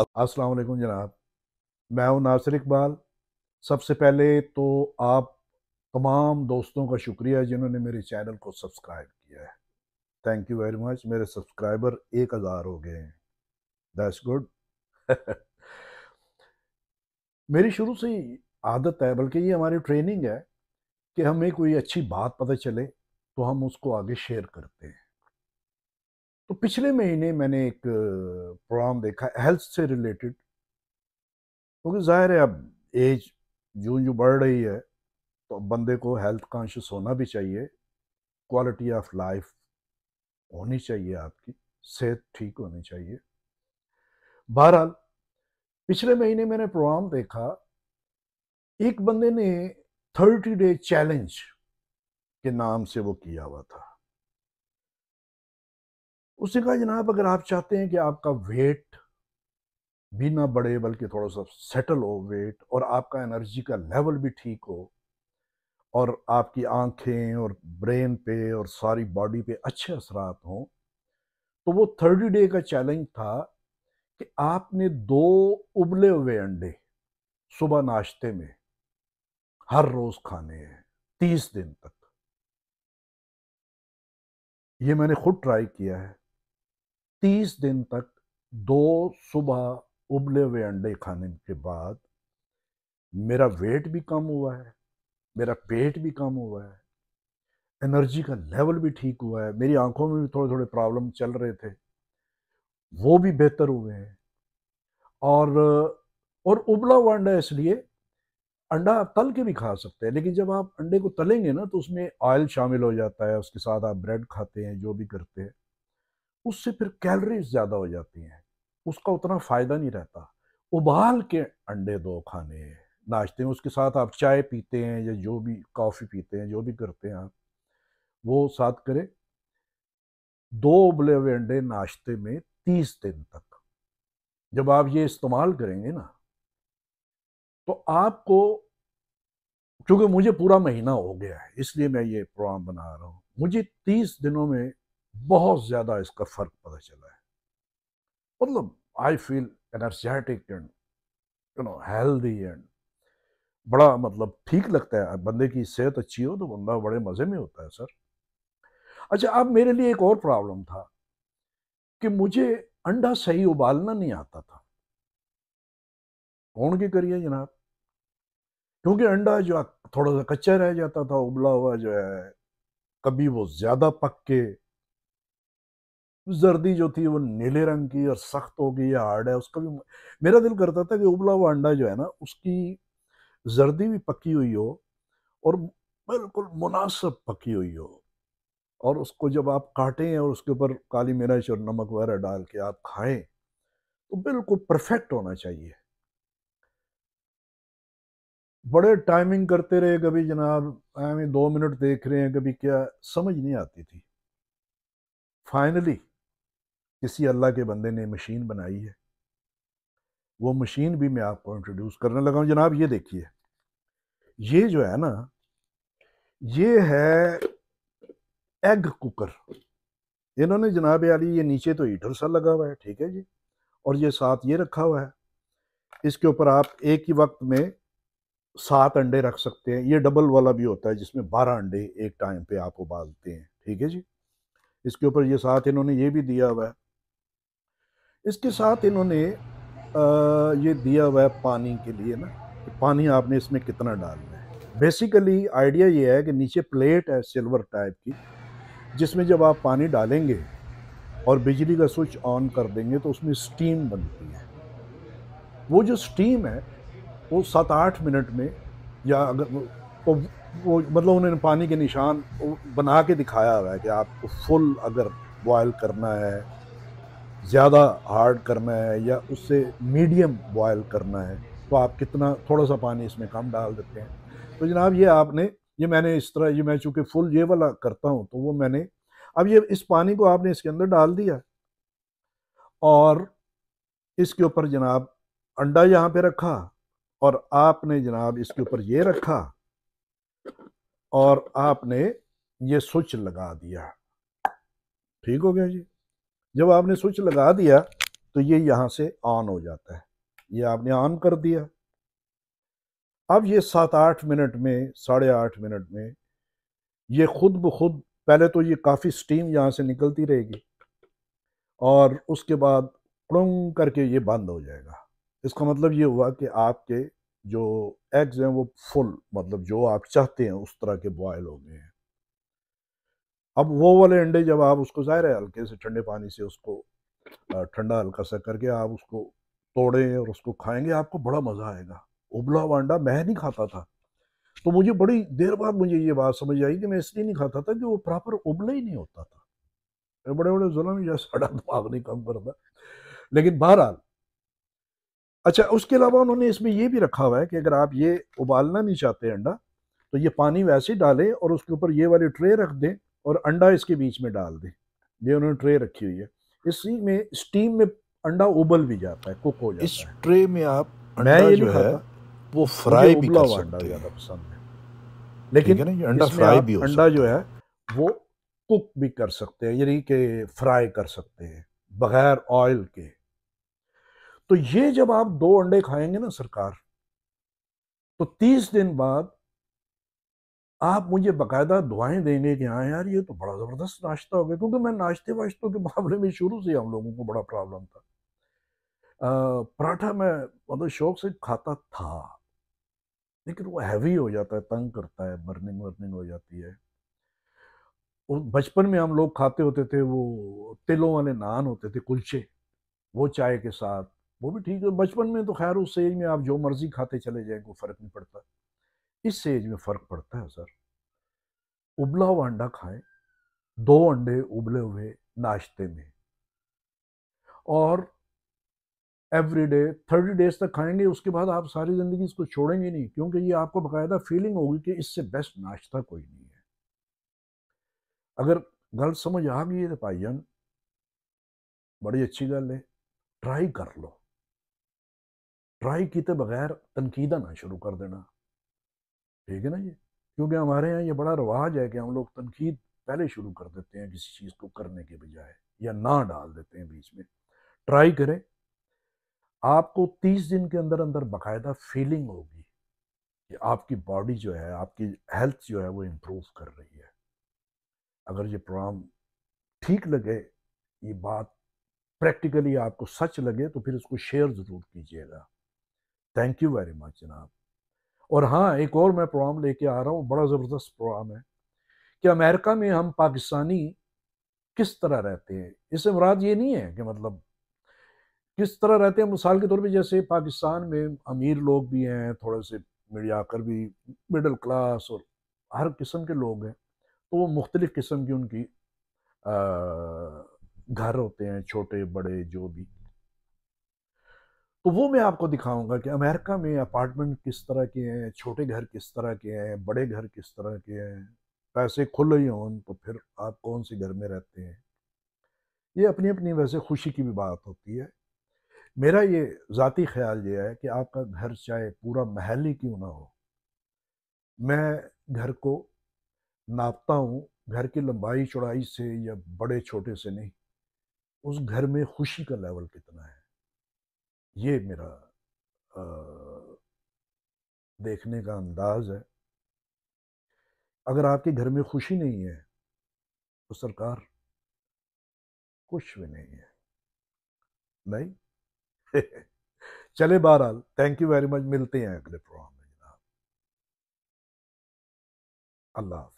अस्सलाम वालेकुम जनाब मैं हूं नासिर इकबाल सबसे पहले तो आप तमाम दोस्तों का शुक्रिया जिन्होंने मेरे चैनल को सब्सक्राइब किया है थैंक यू वेरी मच मेरे सब्सक्राइबर एक हज़ार हो गए हैं दैट्स गुड मेरी शुरू से ही आदत है बल्कि ये हमारी ट्रेनिंग है कि हमें कोई अच्छी बात पता चले तो हम उसको आगे शेयर करते हैं तो पिछले महीने मैंने एक प्रोग्राम देखा हेल्थ से रिलेटेड क्योंकि तो जाहिर है अब एज जो जो बढ़ रही है तो अब बंदे को हेल्थ कॉन्शियस होना भी चाहिए क्वालिटी ऑफ लाइफ होनी चाहिए आपकी सेहत ठीक होनी चाहिए बहरहाल पिछले महीने मैंने प्रोग्राम देखा एक बंदे ने थर्टी डे चैलेंज के नाम से वो किया हुआ था उसने कहा जनाब अगर आप चाहते हैं कि आपका वेट भी ना बढ़े बल्कि थोड़ा सा सेटल हो वेट और आपका एनर्जी का लेवल भी ठीक हो और आपकी आंखें और ब्रेन पे और सारी बॉडी पे अच्छे असरात हों तो वो थर्टी डे का चैलेंज था कि आपने दो उबले हुए अंडे सुबह नाश्ते में हर रोज़ खाने हैं तीस दिन तक ये मैंने खुद ट्राई किया है तीस दिन तक दो सुबह उबले हुए अंडे खाने के बाद मेरा वेट भी कम हुआ है मेरा पेट भी कम हुआ है एनर्जी का लेवल भी ठीक हुआ है मेरी आंखों में भी थोड़े थोड़े प्रॉब्लम चल रहे थे वो भी बेहतर हुए हैं और और उबला हुआ अंडा इसलिए अंडा आप तल के भी खा सकते हैं लेकिन जब आप अंडे को तलेंगे ना तो उसमें ऑयल शामिल हो जाता है उसके साथ आप ब्रेड खाते हैं जो भी करते हैं उससे फिर कैलरीज ज़्यादा हो जाती हैं उसका उतना फ़ायदा नहीं रहता उबाल के अंडे दो खाने नाश्ते में उसके साथ आप चाय पीते हैं या जो भी कॉफ़ी पीते हैं जो भी करते हैं आप वो साथ करें दो उबले हुए अंडे नाश्ते में तीस दिन तक जब आप ये इस्तेमाल करेंगे ना तो आपको क्योंकि मुझे पूरा महीना हो गया है इसलिए मैं ये प्रोग्राम बना रहा हूँ मुझे तीस दिनों में बहुत ज़्यादा इसका फ़र्क पता चला है मतलब I feel energetic and you know healthy and बड़ा मतलब ठीक लगता है बंदे की सेहत अच्छी हो तो बंदा बड़े मज़े में होता है सर अच्छा अब मेरे लिए एक और प्रॉब्लम था कि मुझे अंडा सही उबालना नहीं आता था कौन के करिए जनाब क्योंकि अंडा जो थोड़ा सा कच्चा रह जाता था उबला हुआ जो है कभी वो ज़्यादा पक के जर्दी जो थी वो नीले रंग की और सख्त होगी या हार्ड है उसका भी मेरा दिल करता था कि उबला हुआ अंडा जो है ना उसकी जर्दी भी पकी हुई हो और बिल्कुल मुनासिब पकी हुई हो और उसको जब आप काटें और उसके ऊपर काली मिर्च और नमक वगैरह डाल के आप खाएं तो बिल्कुल परफेक्ट होना चाहिए बड़े टाइमिंग करते रहे कभी जनाब हमें दो मिनट देख रहे हैं कभी क्या समझ नहीं आती थी फाइनली किसी अल्लाह के बंदे ने मशीन बनाई है वो मशीन भी मैं आपको इंट्रोड्यूस करने लगा हूँ जनाब ये देखिए ये जो है ना ये है एग कुकर इन्होंने जनाब यारी ये नीचे तो हीटर सा लगा हुआ है ठीक है जी और ये साथ ये रखा हुआ है इसके ऊपर आप एक ही वक्त में सात अंडे रख सकते हैं ये डबल वाला भी होता है जिसमें बारह अंडे एक टाइम पे आप उबालते हैं ठीक है जी इसके ऊपर ये साथ इन्होंने ये भी दिया हुआ है इसके साथ इन्होंने ये दिया हुआ है पानी के लिए ना कि पानी आपने इसमें कितना डालना है बेसिकली आइडिया ये है कि नीचे प्लेट है सिल्वर टाइप की जिसमें जब आप पानी डालेंगे और बिजली का स्विच ऑन कर देंगे तो उसमें स्टीम बनती है वो जो स्टीम है वो सात आठ मिनट में या अगर वो वो मतलब उन्होंने पानी के निशान बना के दिखाया हुआ है कि आपको फुल अगर बॉयल करना है ज़्यादा हार्ड करना है या उससे मीडियम बॉयल करना है तो आप कितना थोड़ा सा पानी इसमें कम डाल देते हैं तो जनाब ये आपने ये मैंने इस तरह ये मैं चूँकि फुल ये वाला करता हूँ तो वो मैंने अब ये इस पानी को आपने इसके अंदर डाल दिया और इसके ऊपर जनाब अंडा यहाँ पे रखा और आपने जनाब इसके ऊपर ये रखा और आपने ये स्विच लगा दिया ठीक हो गया जी जब आपने स्विच लगा दिया तो ये यहाँ से ऑन हो जाता है ये आपने ऑन कर दिया अब ये सात आठ मिनट में साढ़े आठ मिनट में ये खुद ब खुद पहले तो ये काफ़ी स्टीम यहाँ से निकलती रहेगी और उसके बाद क्रुंग करके ये बंद हो जाएगा इसका मतलब ये हुआ कि आपके जो एग्स हैं वो फुल मतलब जो आप चाहते हैं उस तरह के बॉयल हो गए हैं अब वो वाले अंडे जब आप उसको ज़ाहिर है हल्के से ठंडे पानी से उसको ठंडा हल्का सा करके आप उसको तोड़ें और उसको खाएंगे आपको बड़ा मज़ा आएगा उबला हुआ अंडा मैं नहीं खाता था तो मुझे बड़ी देर बाद मुझे ये बात समझ आई कि मैं इसलिए नहीं खाता था कि वो प्रॉपर उबला ही नहीं होता था मैं बड़े बड़े जुलम या साढ़ा दिमाग नहीं कम करता लेकिन बहरहाल अच्छा उसके अलावा उन्होंने इसमें ये भी रखा हुआ है कि अगर आप ये उबालना नहीं चाहते अंडा तो ये पानी वैसे ही डालें और उसके ऊपर ये वाली ट्रे रख दें और अंडा इसके बीच में डाल दें ये उन्होंने ट्रे रखी हुई है इसी में स्टीम में अंडा उबल भी जाता है कुक हो जाता इस है ट्रे में आप अंडा जो है वो फ्राई भी कर सकते हैं पसंद है लेकिन अंडा फ्राई भी अंडा जो है वो कुक भी कर सकते हैं यानी कि फ्राई कर सकते हैं बगैर ऑयल के तो ये जब आप दो अंडे खाएंगे ना सरकार तो तीस दिन बाद आप मुझे बाकायदा दुआएं देने के आए यार ये तो बड़ा ज़बरदस्त नाश्ता हो गया क्योंकि मैं नाश्ते वाश्तों के मामले में शुरू से हम लोगों को बड़ा प्रॉब्लम था पराठा मैं मतलब शौक से खाता था लेकिन वो हैवी हो जाता है तंग करता है बर्निंग वर्निंग हो जाती है और बचपन में हम लोग खाते होते थे वो तिलों वाले नान होते थे कुलचे वो चाय के साथ वो भी ठीक है बचपन में तो खैर उस एज में आप जो मर्ज़ी खाते चले जाएँ कोई फ़र्क नहीं पड़ता इस एज में फ़र्क पड़ता है सर उबला हुआ अंडा खाएं दो अंडे उबले हुए नाश्ते में और एवरी डे थर्टी डेज तक खाएंगे उसके बाद आप सारी ज़िंदगी इसको छोड़ेंगे नहीं क्योंकि ये आपको बाकायदा फीलिंग होगी कि इससे बेस्ट नाश्ता कोई नहीं है अगर गल समझ आ गई है तो जान बड़ी अच्छी गल है ट्राई कर लो ट्राई किए तो बगैर तनकीदा ना शुरू कर देना ठीक है ना ये क्योंकि हमारे यहाँ ये बड़ा रवाज है कि हम लोग तनकीद पहले शुरू कर देते हैं किसी चीज़ को करने के बजाय या ना डाल देते हैं बीच में ट्राई करें आपको तीस दिन के अंदर अंदर बाकायदा फीलिंग होगी कि आपकी बॉडी जो है आपकी हेल्थ जो है वो इम्प्रूव कर रही है अगर ये प्रोग्राम ठीक लगे ये बात प्रैक्टिकली आपको सच लगे तो फिर इसको शेयर ज़रूर कीजिएगा थैंक यू वेरी मच जनाब और हाँ एक और मैं प्रोग्राम लेके आ रहा हूँ बड़ा ज़बरदस्त प्रोग्राम है कि अमेरिका में हम पाकिस्तानी किस तरह रहते हैं इससे मुराद ये नहीं है कि मतलब किस तरह रहते हैं मिसाल के तौर पे जैसे पाकिस्तान में अमीर लोग भी हैं थोड़े से मीडियाकर भी मिडल क्लास और हर किस्म के लोग हैं तो वो मुख्तलिफ़ किस्म की उनकी घर होते हैं छोटे बड़े जो भी तो वो मैं आपको दिखाऊंगा कि अमेरिका में अपार्टमेंट किस तरह के हैं छोटे घर किस तरह के हैं बड़े घर किस तरह के हैं पैसे खुल ही हों तो फिर आप कौन से घर में रहते हैं ये अपनी अपनी वैसे खुशी की भी बात होती है मेरा ये ज़ाती ख्याल ये है कि आपका घर चाहे पूरा महल ही क्यों ना हो मैं घर को नापता हूँ घर की लंबाई चौड़ाई से या बड़े छोटे से नहीं उस घर में खुशी का लेवल कितना है ये मेरा आ, देखने का अंदाज है अगर आपके घर में खुशी नहीं है तो सरकार कुछ भी नहीं है नहीं चले बहरहाल थैंक यू वेरी मच मिलते हैं अगले प्रोग्राम में जनाब अल्लाह